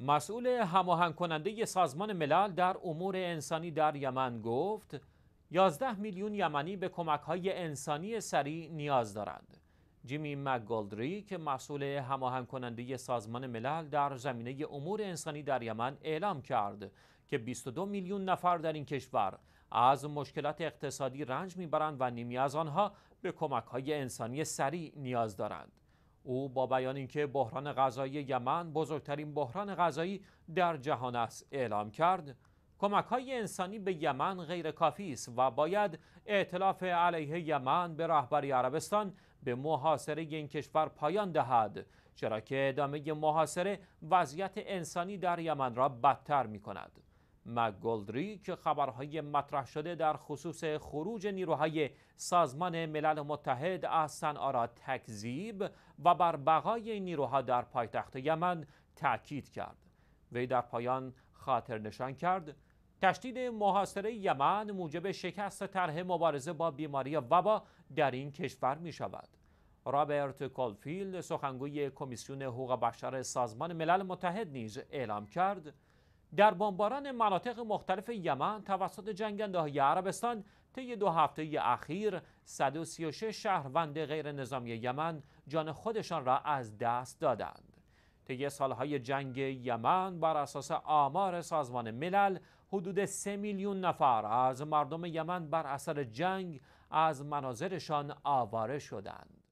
مسئول هماهنگ کننده سازمان ملل در امور انسانی در یمن گفت 11 میلیون یمنی به کمک های انسانی سریع نیاز دارند. جیمی مکگولدری که مسئول هماهنگ کننده سازمان ملل در زمینه امور انسانی در یمن اعلام کرد که 22 میلیون نفر در این کشور از مشکلات اقتصادی رنج میبرند و نیمی از آنها به کمک های انسانی سریع نیاز دارند. او با بیان اینکه بحران غذایی یمن بزرگترین بحران غذایی در جهان است اعلام کرد کمک های انسانی به یمن غیر کافی است و باید اعتلاف علیه یمن به رهبری عربستان به محاصره این کشور پایان دهد چرا که ادامه محاصره وضعیت انسانی در یمن را بدتر می کند. گولدری که خبرهای مطرح شده در خصوص خروج نیروهای سازمان ملل متحد از صنعا را تکذیب و بر بقای نیروها در پایتخت یمن تاکید کرد وی در پایان خاطر نشان کرد تشدید محاصره یمن موجب شکست طرح مبارزه با بیماری وبا در این کشور می شود رابرت کالفیلد سخنگوی کمیسیون حقوق بشر سازمان ملل متحد نیز اعلام کرد در بمباران مناطق مختلف یمن توسط جنگنده عربستان طی دو هفته اخیر 136 شهروند غیر نظامی یمن جان خودشان را از دست دادند. طی سالهای جنگ یمن بر اساس آمار سازمان ملل حدود 3 میلیون نفر از مردم یمن بر اثر جنگ از مناظرشان آواره شدند.